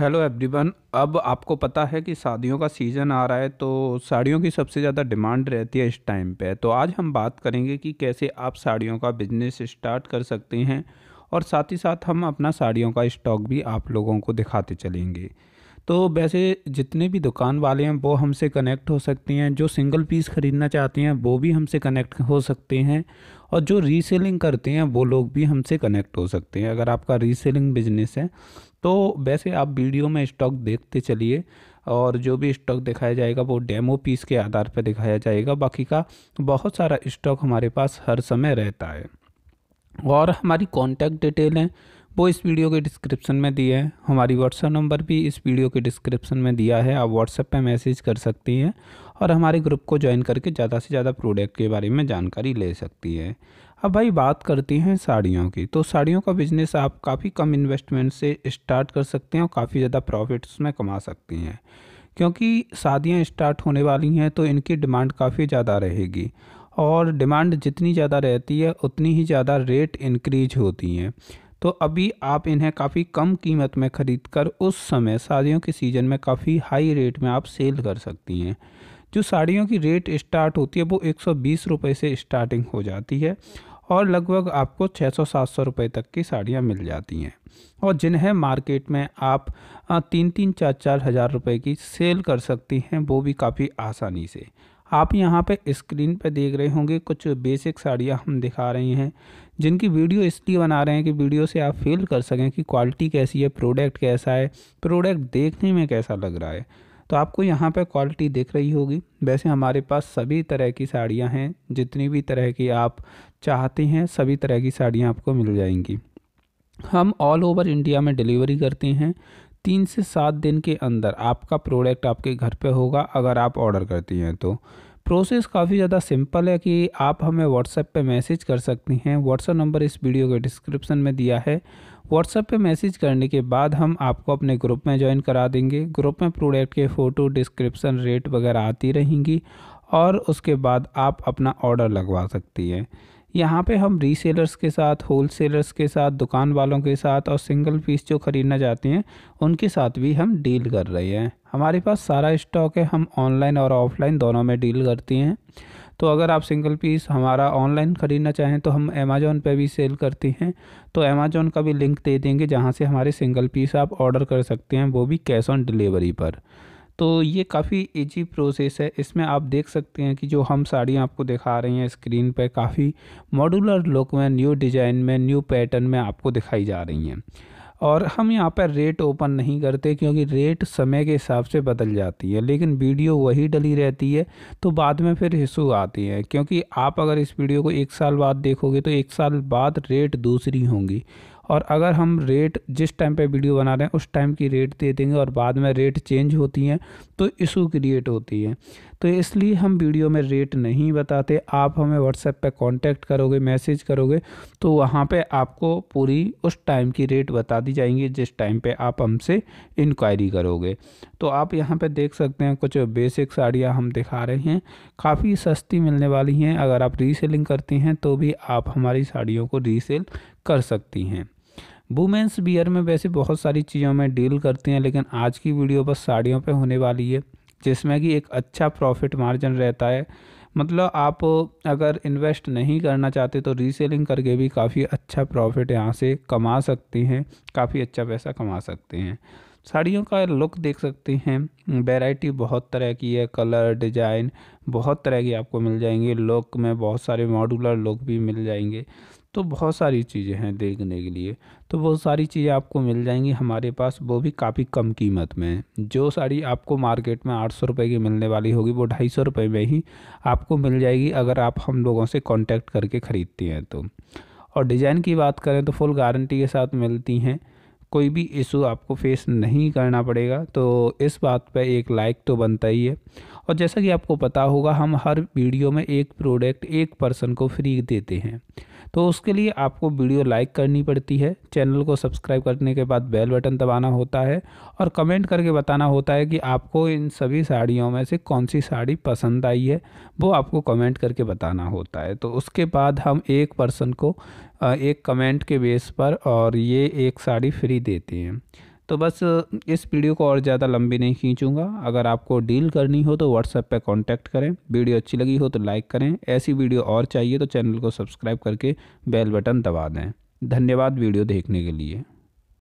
hello everyone अब आपको पता है कि शादियों का सीज़न आ रहा है तो साड़ियों की सबसे ज़्यादा डिमांड रहती है इस टाइम पे तो आज हम बात करेंगे कि कैसे आप साड़ियों का बिजनेस स्टार्ट कर सकते हैं और साथ ही साथ हम अपना साड़ियों का स्टॉक भी आप लोगों को दिखाते चलेंगे तो वैसे जितने भी दुकान वाले हैं वो हमसे कनेक्ट हो सकते हैं जो सिंगल पीस ख़रीदना चाहते हैं वो भी हमसे कनेक्ट हो सकते हैं और जो रीसेलिंग करते हैं वो लोग भी हमसे कनेक्ट हो सकते हैं अगर आपका रीसेलिंग बिजनेस है तो वैसे आप वीडियो में स्टॉक देखते चलिए और जो भी स्टॉक दिखाया जाएगा वो डेमो पीस के आधार पर दिखाया जाएगा बाकी का बहुत सारा स्टॉक हमारे पास हर समय रहता है और हमारी कॉन्टैक्ट डिटेल हैं वो इस वीडियो के डिस्क्रिप्शन में दिया है हमारी व्हाट्सएप नंबर भी इस वीडियो के डिस्क्रिप्शन में दिया है आप व्हाट्सएप पे मैसेज कर सकती हैं और हमारे ग्रुप को ज्वाइन करके ज़्यादा से ज़्यादा प्रोडक्ट के बारे में जानकारी ले सकती है अब भाई बात करती हैं साड़ियों की तो साड़ियों का बिज़नेस आप काफ़ी कम इन्वेस्टमेंट से स्टार्ट कर सकते हैं और काफ़ी ज़्यादा प्रॉफिट उसमें कमा सकती हैं क्योंकि शादियाँ स्टार्ट होने वाली हैं तो इनकी डिमांड काफ़ी ज़्यादा रहेगी और डिमांड जितनी ज़्यादा रहती है उतनी ही ज़्यादा रेट इंक्रीज होती हैं तो अभी आप इन्हें काफ़ी कम कीमत में ख़रीद कर उस समय साड़ियों के सीज़न में काफ़ी हाई रेट में आप सेल कर सकती हैं जो साड़ियों की रेट स्टार्ट होती है वो एक सौ से स्टार्टिंग हो जाती है और लगभग आपको 600-700 रुपए तक की साड़ियाँ मिल जाती हैं और जिन्हें मार्केट में आप तीन तीन चार चार हज़ार रुपये की सेल कर सकती हैं वो भी काफ़ी आसानी से आप यहाँ पे स्क्रीन पे देख रहे होंगे कुछ बेसिक साड़ियाँ हम दिखा रहे हैं जिनकी वीडियो इसलिए बना रहे हैं कि वीडियो से आप फील कर सकें कि क्वालिटी कैसी है प्रोडक्ट कैसा है प्रोडक्ट देखने में कैसा लग रहा है तो आपको यहाँ पर क्वालिटी दिख रही होगी वैसे हमारे पास सभी तरह की साड़ियाँ हैं जितनी भी तरह की आप चाहते हैं सभी तरह की साड़ियाँ आपको मिल जाएंगी हम ऑल ओवर इंडिया में डिलीवरी करते हैं तीन से सात दिन के अंदर आपका प्रोडक्ट आपके घर पे होगा अगर आप ऑर्डर करती हैं तो प्रोसेस काफ़ी ज़्यादा सिंपल है कि आप हमें व्हाट्सएप पे मैसेज कर सकती हैं व्हाट्सएप नंबर इस वीडियो के डिस्क्रिप्शन में दिया है व्हाट्सएप पे मैसेज करने के बाद हम आपको अपने ग्रुप में ज्वाइन करा देंगे ग्रुप में प्रोडक्ट के फ़ोटो डिस्क्रिप्शन रेट वगैरह आती रहेंगी और उसके बाद आप अपना ऑर्डर लगवा सकती हैं यहाँ पे हम रीसेलर्स के साथ होलसेलर्स के साथ दुकान वालों के साथ और सिंगल पीस जो ख़रीदना चाहते हैं उनके साथ भी हम डील कर रहे हैं हमारे पास सारा स्टॉक है हम ऑनलाइन और ऑफलाइन दोनों में डील करती हैं तो अगर आप सिंगल पीस हमारा ऑनलाइन ख़रीदना चाहें तो हम अमेज़ोन पे भी सेल करते हैं तो अमेज़ोन का भी लिंक दे देंगे जहाँ से हमारे सिंगल पीस आप ऑर्डर कर सकते हैं वो भी कैश ऑन डिलीवरी पर तो ये काफ़ी ईजी प्रोसेस है इसमें आप देख सकते हैं कि जो हम साड़ियाँ आपको दिखा रहे हैं स्क्रीन पर काफ़ी मॉडुलर लुक में न्यू डिज़ाइन में न्यू पैटर्न में आपको दिखाई जा रही हैं और हम यहाँ पर रेट ओपन नहीं करते क्योंकि रेट समय के हिसाब से बदल जाती है लेकिन वीडियो वही डली रहती है तो बाद में फिर हिस्सू आती है क्योंकि आप अगर इस वीडियो को एक साल बाद देखोगे तो एक साल बाद रेट दूसरी होंगी और अगर हम रेट जिस टाइम पे वीडियो बना रहे हैं उस टाइम की रेट दे देंगे और बाद में रेट चेंज होती हैं तो इशू क्रिएट होती है तो इसलिए हम वीडियो में रेट नहीं बताते आप हमें व्हाट्सएप पे कांटेक्ट करोगे मैसेज करोगे तो वहाँ पे आपको पूरी उस टाइम की रेट बता दी जाएंगी जिस टाइम पे आप हमसे इंक्वायरी करोगे तो आप यहाँ पे देख सकते हैं कुछ बेसिक साड़ियाँ हम दिखा रहे हैं काफ़ी सस्ती मिलने वाली हैं अगर आप रीसेलिंग करती हैं तो भी आप हमारी साड़ियों को रीसेल कर सकती हैं वुमेंस बियर में वैसे बहुत सारी चीज़ों में डील करती हैं लेकिन आज की वीडियो बस साड़ियों पे होने वाली है जिसमें कि एक अच्छा प्रॉफिट मार्जिन रहता है मतलब आप अगर इन्वेस्ट नहीं करना चाहते तो रीसेलिंग करके भी काफ़ी अच्छा प्रॉफिट यहाँ से कमा सकते हैं काफ़ी अच्छा पैसा कमा सकते हैं साड़ियों का लुक देख सकते हैं वैरायटी बहुत तरह की है कलर डिज़ाइन बहुत तरह की आपको मिल जाएंगे लुक में बहुत सारे मॉडुलर लुक भी मिल जाएंगे तो बहुत सारी चीज़ें हैं देखने के लिए तो वो सारी चीज़ें आपको मिल जाएंगी हमारे पास वो भी काफ़ी कम कीमत में जो साड़ी आपको मार्केट में आठ सौ रुपये की मिलने वाली होगी वो ढाई सौ रुपये में ही आपको मिल जाएगी अगर आप हम लोगों से कांटेक्ट करके ख़रीदती हैं तो और डिज़ाइन की बात करें तो फुल गारंटी के साथ मिलती हैं कोई भी इशू आपको फेस नहीं करना पड़ेगा तो इस बात पर एक लाइक तो बनता ही है और जैसा कि आपको पता होगा हम हर वीडियो में एक प्रोडक्ट एक पर्सन को फ्री देते हैं तो उसके लिए आपको वीडियो लाइक करनी पड़ती है चैनल को सब्सक्राइब करने के बाद बेल बटन दबाना होता है और कमेंट करके बताना होता है कि आपको इन सभी साड़ियों में से कौन सी साड़ी पसंद आई है वो आपको कमेंट करके बताना होता है तो उसके बाद हम एक पर्सन को एक कमेंट के बेस पर और ये एक साड़ी फ्री देती हैं तो बस इस वीडियो को और ज़्यादा लंबी नहीं खींचूंगा अगर आपको डील करनी हो तो व्हाट्सएप पे कांटेक्ट करें वीडियो अच्छी लगी हो तो लाइक करें ऐसी वीडियो और चाहिए तो चैनल को सब्सक्राइब करके बेल बटन दबा दें धन्यवाद वीडियो देखने के लिए